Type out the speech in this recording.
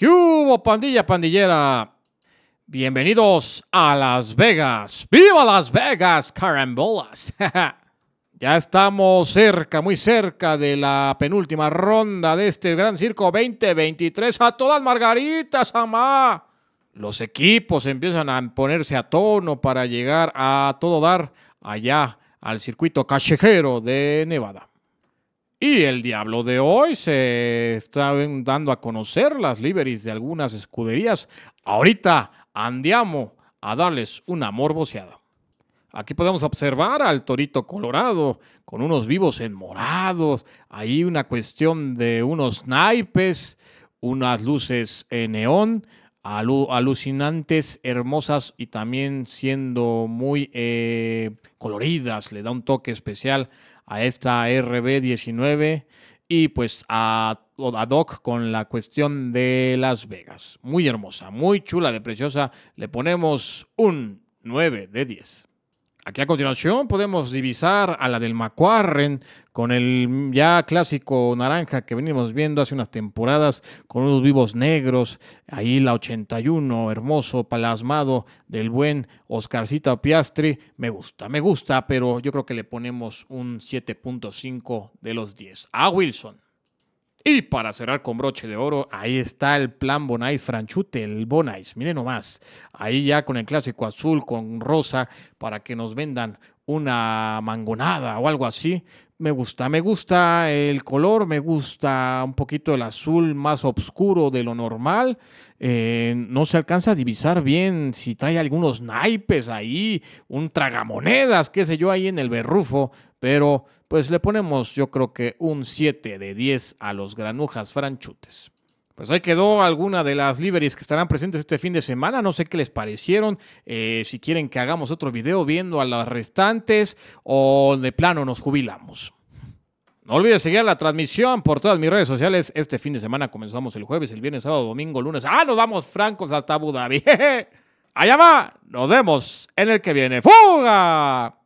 ¿Qué pandilla, pandillera? Bienvenidos a Las Vegas. ¡Viva Las Vegas, carambolas! ya estamos cerca, muy cerca de la penúltima ronda de este Gran Circo 2023. A todas margaritas, amá. Los equipos empiezan a ponerse a tono para llegar a todo dar allá al circuito callejero de Nevada. Y el diablo de hoy se está dando a conocer las liveries de algunas escuderías. Ahorita andiamo a darles una morboseada. Aquí podemos observar al torito colorado con unos vivos en morados. Ahí una cuestión de unos naipes, unas luces en neón alucinantes, hermosas y también siendo muy eh, coloridas, le da un toque especial a esta RB19 y pues a, a Doc con la cuestión de Las Vegas. Muy hermosa, muy chula de preciosa, le ponemos un 9 de 10. Aquí a continuación podemos divisar a la del Macuarren con el ya clásico naranja que venimos viendo hace unas temporadas con unos vivos negros. Ahí la 81, hermoso, palasmado del buen Oscarcita Piastri. Me gusta, me gusta, pero yo creo que le ponemos un 7.5 de los 10. A Wilson. Y para cerrar con broche de oro, ahí está el plan Bonais Franchute, el Bonais. Miren nomás, ahí ya con el clásico azul, con rosa, para que nos vendan una mangonada o algo así. Me gusta, me gusta el color, me gusta un poquito el azul más oscuro de lo normal. Eh, no se alcanza a divisar bien si trae algunos naipes ahí, un tragamonedas, qué sé yo, ahí en el berrufo. Pero pues le ponemos yo creo que un 7 de 10 a los granujas franchutes. Pues ahí quedó alguna de las liveries que estarán presentes este fin de semana. No sé qué les parecieron. Eh, si quieren que hagamos otro video viendo a las restantes o de plano nos jubilamos. No olviden seguir la transmisión por todas mis redes sociales. Este fin de semana comenzamos el jueves, el viernes, sábado, domingo, lunes. Ah, nos vamos francos hasta Abu Dhabi. Allá va. Nos vemos en el que viene. ¡Fuga!